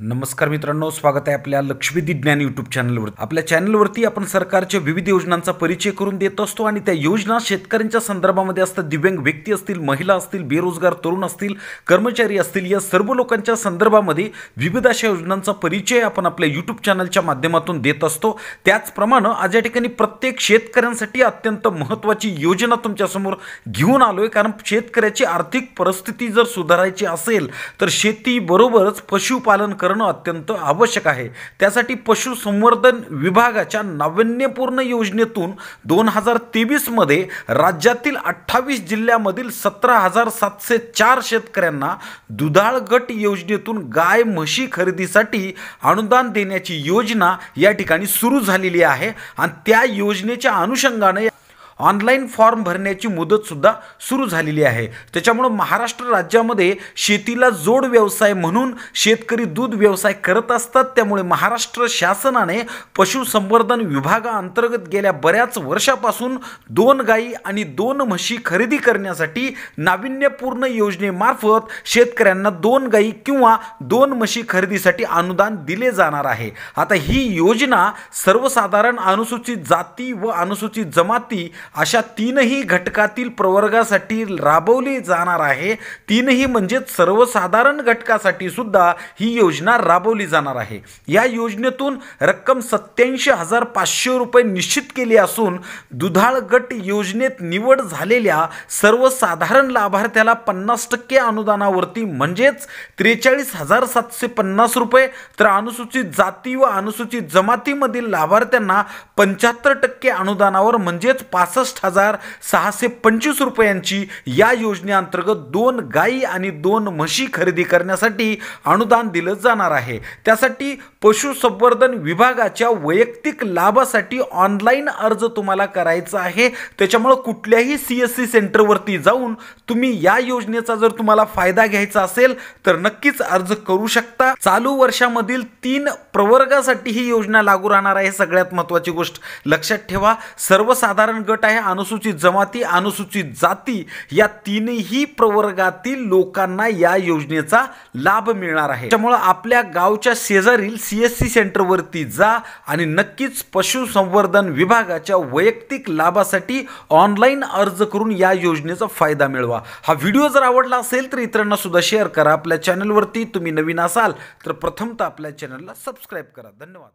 नमस्कार मित्रांनो स्वागत आहे आपल्या लक्ष्मीदी ज्ञान यूट्यूब चॅनलवर आपल्या चॅनलवरती आपण सरकारच्या विविध योजनांचा परिचय करून देत असतो आणि त्या योजना शेतकऱ्यांच्या संदर्भामध्ये असतात दिव्यांग व्यक्ती असतील महिला असतील बेरोजगार तरुण असतील कर्मचारी असतील या सर्व लोकांच्या संदर्भामध्ये विविध अशा योजनांचा परिचय आपण आपल्या यूट्यूब चॅनलच्या माध्यमातून देत असतो त्याचप्रमाणे आज या ठिकाणी प्रत्येक शेतकऱ्यांसाठी अत्यंत महत्त्वाची योजना तुमच्यासमोर घेऊन आलो आहे कारण शेतकऱ्याची आर्थिक परिस्थिती जर सुधारायची असेल तर शेतीबरोबरच पशुपालन करणं अत्यंत आवश्यक आहे त्यासाठी पशुसंवर्धन विभागाच्या नाविन्यपूर्ण योजनेतून दोन हजार तेवीसमध्ये राज्यातील अठ्ठावीस जिल्ह्यामधील सतरा हजार सातशे चार शेतकऱ्यांना दुधाळ गट योजनेतून गाय म्हशी खरेदीसाठी अनुदान देण्याची योजना या ठिकाणी सुरू झालेली आहे आणि त्या योजनेच्या अनुषंगाने ऑनलाईन फॉर्म भरण्याची मुदतसुद्धा सुरू झालेली आहे त्याच्यामुळं महाराष्ट्र राज्यामध्ये शेतीला जोड व्यवसाय म्हणून शेतकरी दूध व्यवसाय करत असतात त्यामुळे महाराष्ट्र शासनाने पशुसंवर्धन विभागाअंतर्गत गेल्या बऱ्याच वर्षापासून दोन गायी आणि दोन म्हशी खरेदी करण्यासाठी नाविन्यपूर्ण योजनेमार्फत शेतकऱ्यांना दोन गायी किंवा दोन म्हशी खरेदीसाठी अनुदान दिले जाणार आहे आता ही योजना सर्वसाधारण अनुसूचित जाती व अनुसूचित जमाती अशा तीनही घटकातील प्रवर्गासाठी राबवली जाणार आहे तीनही म्हणजे सर्वसाधारण घटकासाठी सुद्धा ही योजना राबवली जाणार आहे या योजनेतून रक्कम सत्याऐंशी हजार पाचशे रुपये निश्चित केली असून दुधाळ गट योजनेत निवड झालेल्या सर्वसाधारण लाभार्थ्याला पन्नास टक्के अनुदानावरती म्हणजेच त्रेचाळीस हजार सातशे पन्नास रुपये तर अनुसूचित जाती व अनुसूचित जमातीमधील लाभार्थ्यांना पंच्याहत्तर टक्के अनुदानावर म्हणजेच पाच पासष्ट हजार सहाशे पंचवीस रुपयांची या योजनेअंतर्गत दोन गायी आणि दोन म्हशी खरेदी करण्यासाठी अनुदान दिलं जाणार आहे त्यासाठी पशुसंवर्धन विभागाच्या वैयक्तिक लाभासाठी ऑनलाईन अर्ज तुम्हाला करायचा आहे त्याच्यामुळं कुठल्याही सी एस सी सेंटरवरती जाऊन तुम्ही या योजनेचा जर तुम्हाला फायदा घ्यायचा असेल तर नक्कीच अर्ज करू शकता चालू वर्षामधील तीन प्रवर्गासाठी ही योजना लागू राहणार आहे सगळ्यात महत्त्वाची गोष्ट लक्षात ठेवा सर्वसाधारण गट अनुसूचित जमाती अनुसूचित जाती या तीनही प्रवर्गातील लोकांना या योजनेचा लाभ मिळणार आहे त्यामुळे आपल्या गावच्या शेजारील सीएससी सेंटरवरती जा आणि नक्कीच पशुसंवर्धन विभागाच्या वैयक्तिक लाभासाठी ऑनलाईन अर्ज करून या योजनेचा फायदा मिळवा हा व्हिडिओ जर आवडला असेल तर इतरांना सुद्धा शेअर करा आपल्या चॅनलवरती तुम्ही नवीन असाल तर प्रथमतः आपल्या चॅनलला सबस्क्राईब करा धन्यवाद